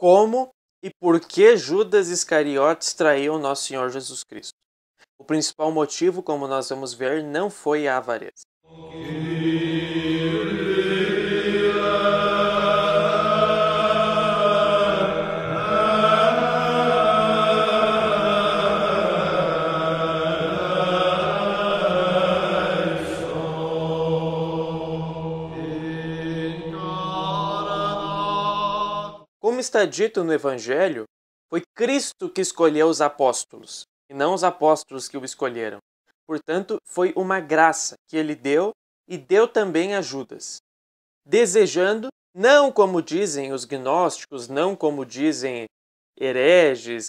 como e por que Judas Iscariotes traiu nosso Senhor Jesus Cristo. O principal motivo, como nós vamos ver, não foi a avareza. Okay. está dito no Evangelho, foi Cristo que escolheu os apóstolos, e não os apóstolos que o escolheram. Portanto, foi uma graça que ele deu e deu também a Judas. Desejando, não como dizem os gnósticos, não como dizem hereges,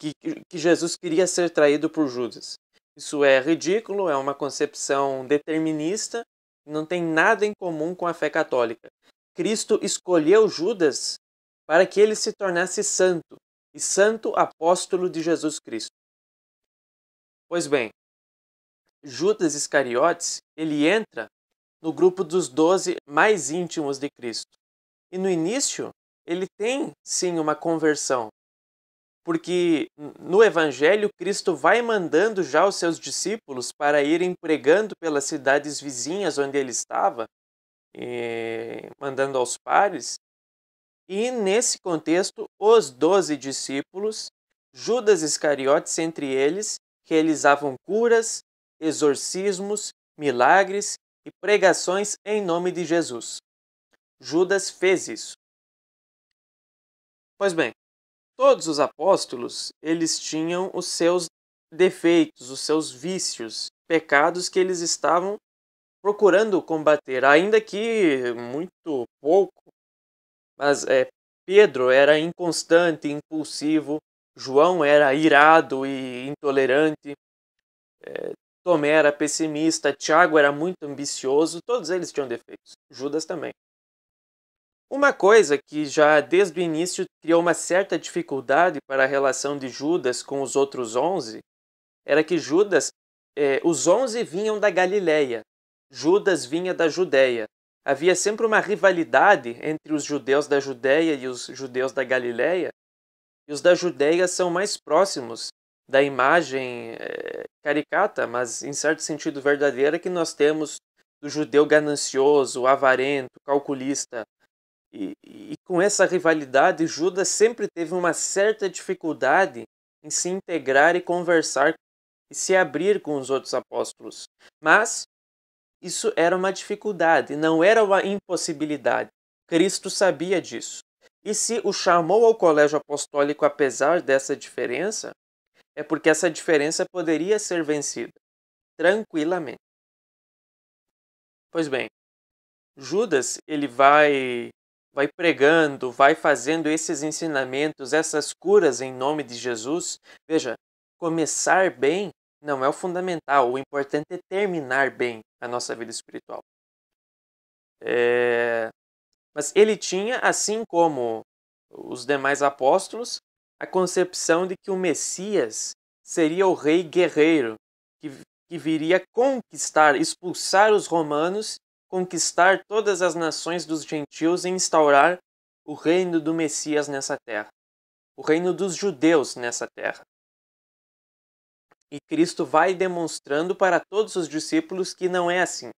que, que, que Jesus queria ser traído por Judas. Isso é ridículo, é uma concepção determinista, não tem nada em comum com a fé católica. Cristo escolheu Judas para que ele se tornasse santo e santo apóstolo de Jesus Cristo. Pois bem, Judas Iscariotes, ele entra no grupo dos doze mais íntimos de Cristo. E no início, ele tem sim uma conversão, porque no Evangelho, Cristo vai mandando já os seus discípulos para irem pregando pelas cidades vizinhas onde ele estava, eh, mandando aos pares, e, nesse contexto, os doze discípulos, Judas Iscariotes entre eles, realizavam curas, exorcismos, milagres e pregações em nome de Jesus. Judas fez isso. Pois bem, todos os apóstolos, eles tinham os seus defeitos, os seus vícios, pecados que eles estavam procurando combater, ainda que muito pouco mas é, Pedro era inconstante, impulsivo, João era irado e intolerante, é, Tomé era pessimista, Tiago era muito ambicioso, todos eles tinham defeitos, Judas também. Uma coisa que já desde o início criou uma certa dificuldade para a relação de Judas com os outros onze era que Judas, eh, os onze vinham da Galileia, Judas vinha da Judéia, havia sempre uma rivalidade entre os judeus da Judéia e os judeus da Galiléia, e os da Judéia são mais próximos da imagem eh, caricata, mas em certo sentido verdadeira, que nós temos do judeu ganancioso, avarento, calculista. E, e com essa rivalidade, Judas sempre teve uma certa dificuldade em se integrar e conversar e se abrir com os outros apóstolos. Mas isso era uma dificuldade, não era uma impossibilidade. Cristo sabia disso. E se o chamou ao colégio apostólico apesar dessa diferença, é porque essa diferença poderia ser vencida tranquilamente. Pois bem, Judas, ele vai vai pregando, vai fazendo esses ensinamentos, essas curas em nome de Jesus. Veja, começar bem não é o fundamental. O importante é terminar bem a nossa vida espiritual. É... Mas ele tinha, assim como os demais apóstolos, a concepção de que o Messias seria o rei guerreiro que, que viria conquistar, expulsar os romanos, conquistar todas as nações dos gentios e instaurar o reino do Messias nessa terra, o reino dos judeus nessa terra. E Cristo vai demonstrando para todos os discípulos que não é assim.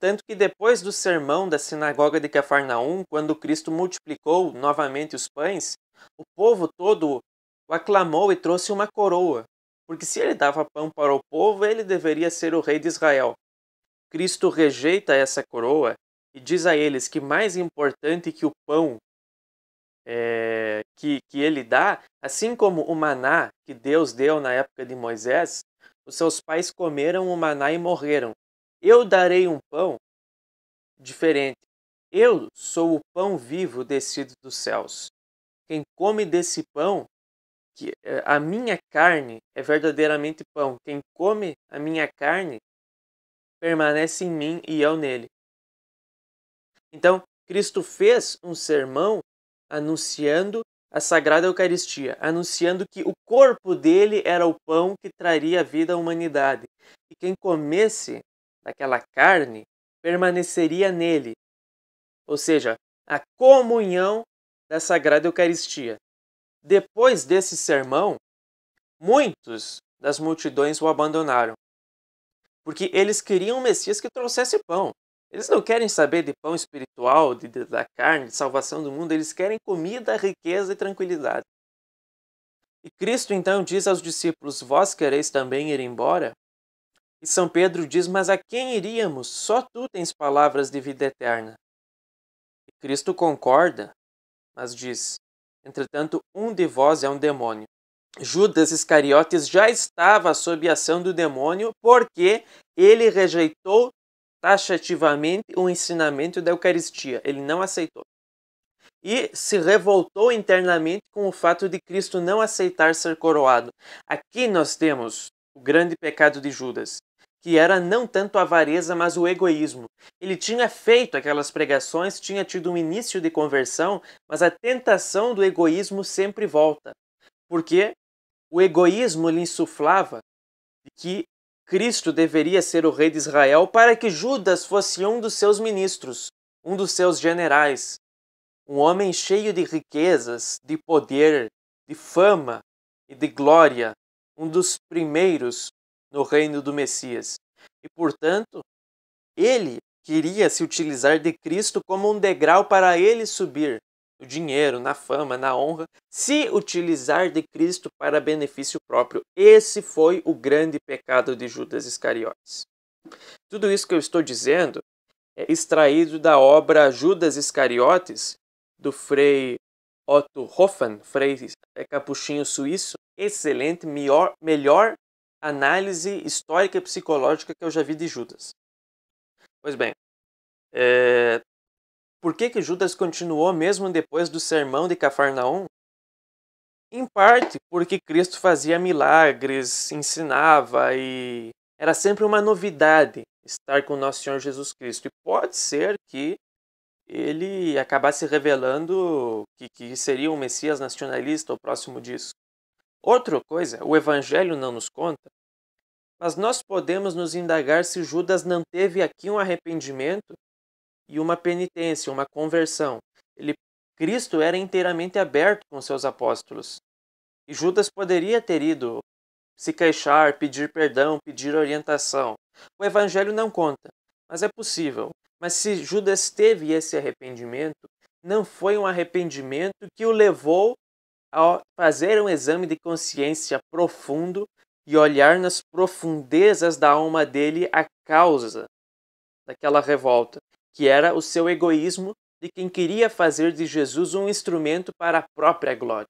Tanto que depois do sermão da sinagoga de Cafarnaum, quando Cristo multiplicou novamente os pães, o povo todo o aclamou e trouxe uma coroa, porque se ele dava pão para o povo, ele deveria ser o rei de Israel. Cristo rejeita essa coroa e diz a eles que mais importante que o pão é, que, que ele dá, assim como o maná que Deus deu na época de Moisés, os seus pais comeram o maná e morreram. Eu darei um pão diferente. Eu sou o pão vivo descido dos céus. Quem come desse pão, que eh, a minha carne é verdadeiramente pão. Quem come a minha carne permanece em mim e eu nele. Então, Cristo fez um sermão anunciando a Sagrada Eucaristia, anunciando que o corpo dele era o pão que traria vida à humanidade, e quem comesse daquela carne permaneceria nele. Ou seja, a comunhão da Sagrada Eucaristia. Depois desse sermão, muitos das multidões o abandonaram, porque eles queriam um Messias que trouxesse pão, eles não querem saber de pão espiritual, de, de, da carne, de salvação do mundo, eles querem comida, riqueza e tranquilidade. E Cristo então diz aos discípulos: Vós quereis também ir embora? E São Pedro diz: Mas a quem iríamos? Só tu tens palavras de vida eterna. E Cristo concorda, mas diz: Entretanto, um de vós é um demônio. Judas Iscariotes já estava sob a ação do demônio porque ele rejeitou taxativamente o ensinamento da Eucaristia. Ele não aceitou. E se revoltou internamente com o fato de Cristo não aceitar ser coroado. Aqui nós temos o grande pecado de Judas, que era não tanto a avareza, mas o egoísmo. Ele tinha feito aquelas pregações, tinha tido um início de conversão, mas a tentação do egoísmo sempre volta. Porque o egoísmo lhe insuflava que Cristo deveria ser o rei de Israel para que Judas fosse um dos seus ministros, um dos seus generais. Um homem cheio de riquezas, de poder, de fama e de glória, um dos primeiros no reino do Messias. E, portanto, ele queria se utilizar de Cristo como um degrau para ele subir, no dinheiro, na fama, na honra, se utilizar de Cristo para benefício próprio. Esse foi o grande pecado de Judas Iscariotes. Tudo isso que eu estou dizendo é extraído da obra Judas Iscariotes, do frei Otto Hoffmann, frei é, capuchinho suíço, excelente, melhor, melhor análise histórica e psicológica que eu já vi de Judas. Pois bem, é, por que, que Judas continuou mesmo depois do sermão de Cafarnaum? Em parte porque Cristo fazia milagres, ensinava e era sempre uma novidade estar com nosso Senhor Jesus Cristo. E pode ser que ele acabasse revelando que, que seria um Messias nacionalista ou próximo disso. Outra coisa, o Evangelho não nos conta, mas nós podemos nos indagar se Judas não teve aqui um arrependimento e uma penitência, uma conversão. Ele, Cristo era inteiramente aberto com seus apóstolos. E Judas poderia ter ido se queixar, pedir perdão, pedir orientação. O evangelho não conta, mas é possível. Mas se Judas teve esse arrependimento, não foi um arrependimento que o levou a fazer um exame de consciência profundo e olhar nas profundezas da alma dele a causa daquela revolta que era o seu egoísmo de quem queria fazer de Jesus um instrumento para a própria glória.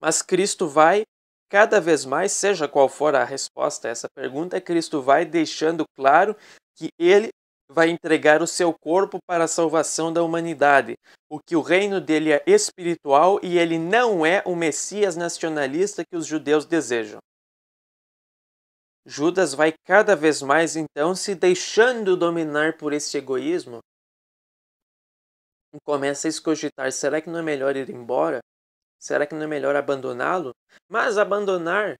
Mas Cristo vai, cada vez mais, seja qual for a resposta a essa pergunta, Cristo vai deixando claro que ele vai entregar o seu corpo para a salvação da humanidade, o que o reino dele é espiritual e ele não é o Messias nacionalista que os judeus desejam. Judas vai cada vez mais então se deixando dominar por esse egoísmo e começa a escogitar: será que não é melhor ir embora? Será que não é melhor abandoná-lo? Mas abandonar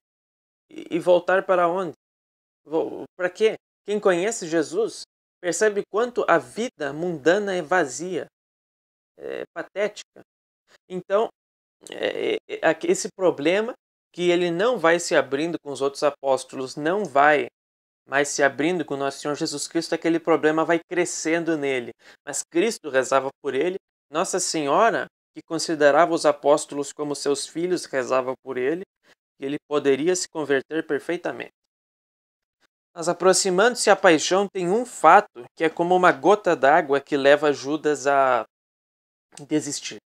e voltar para onde? Para quê? Quem conhece Jesus percebe quanto a vida mundana é vazia, é patética. Então, é, é, é esse problema que ele não vai se abrindo com os outros apóstolos, não vai mais se abrindo com nosso Senhor Jesus Cristo, aquele problema vai crescendo nele. Mas Cristo rezava por ele, Nossa Senhora, que considerava os apóstolos como seus filhos, rezava por ele, e ele poderia se converter perfeitamente. Mas aproximando-se a paixão, tem um fato que é como uma gota d'água que leva Judas a desistir.